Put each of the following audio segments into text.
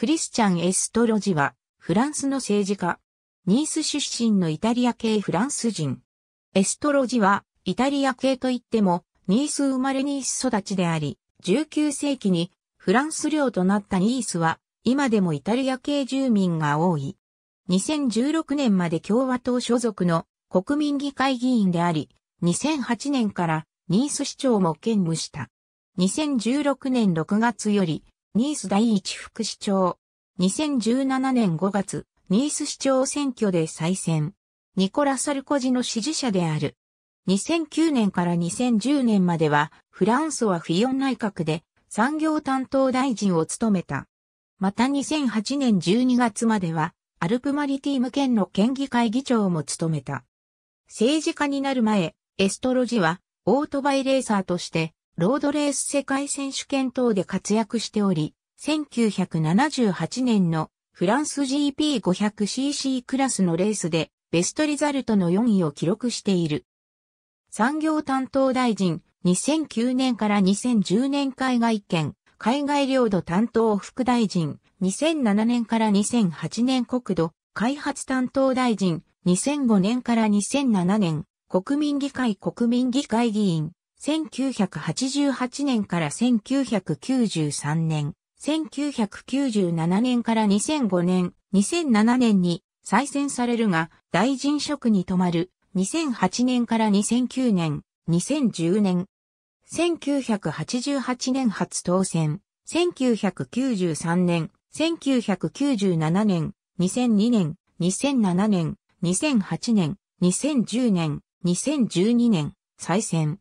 クリスチャン・エストロジは、フランスの政治家。ニース出身のイタリア系フランス人。エストロジは、イタリア系といっても、ニース生まれニース育ちであり、19世紀にフランス領となったニースは、今でもイタリア系住民が多い。2016年まで共和党所属の国民議会議員であり、2008年からニース市長も兼務した。2016年6月よりニース第一副市長。2017年5月、ニース市長選挙で再選。ニコラ・サルコジの支持者である。2009年から2010年までは、フランスはフィヨン内閣で産業担当大臣を務めた。また2008年12月までは、アルプマリティム県の県議会議長も務めた。政治家になる前、エストロジは、オートバイレーサーとして、ロードレース世界選手権等で活躍しており、1978年のフランス GP500cc クラスのレースでベストリザルトの4位を記録している。産業担当大臣、2009年から2010年海外圏、海外領土担当副大臣、2007年から2008年国土、開発担当大臣、2005年から2007年、国民議会国民議会議員、1988年から1993年、1997年から2005年、2007年に再選されるが、大臣職に止まる、2008年から2009年、2010年、1988年初当選、1993年、1997年、2002年、2007年、2008年、2010年、2012年、再選。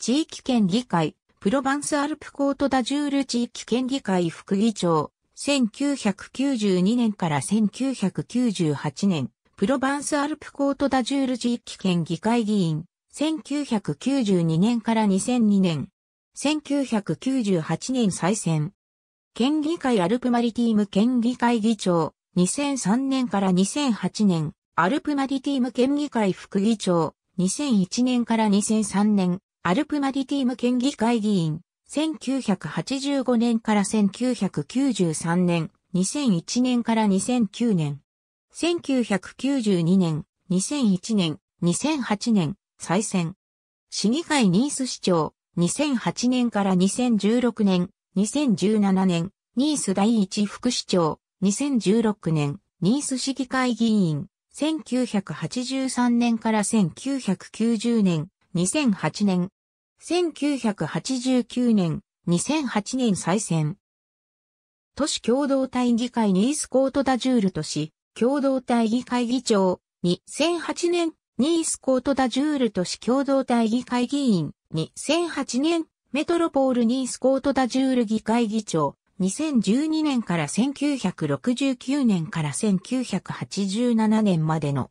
地域県議会、プロバンスアルプコートダジュール地域県議会副議長、1992年から1998年、プロバンスアルプコートダジュール地域県議会議員、1992年から2002年、1998年再選。県議会アルプマリティーム県議会議長、2003年から2008年、アルプマリティーム県議会副議長、2001年から2003年、アルプマリティーム県議会議員、1985年から1993年、2001年から2009年、1992年、2001年、2008年、再選。市議会ニース市長、2008年から2016年、2017年、ニース第一副市長、2016年、ニース市議会議員、1983年から1990年、2008年、1989年、2008年再選。都市共同体議会ニースコートダジュール都市、共同体議会議長、2008年、ニースコートダジュール都市共同体議会議員、2008年、メトロポールニースコートダジュール議会議長、2012年から1969年から1987年までの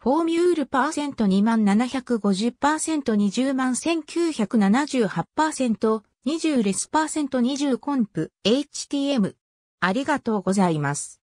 フォーミュールパーセント2万750%、20万1978%、20レスパーセント20コンプ、HTM。ありがとうございます。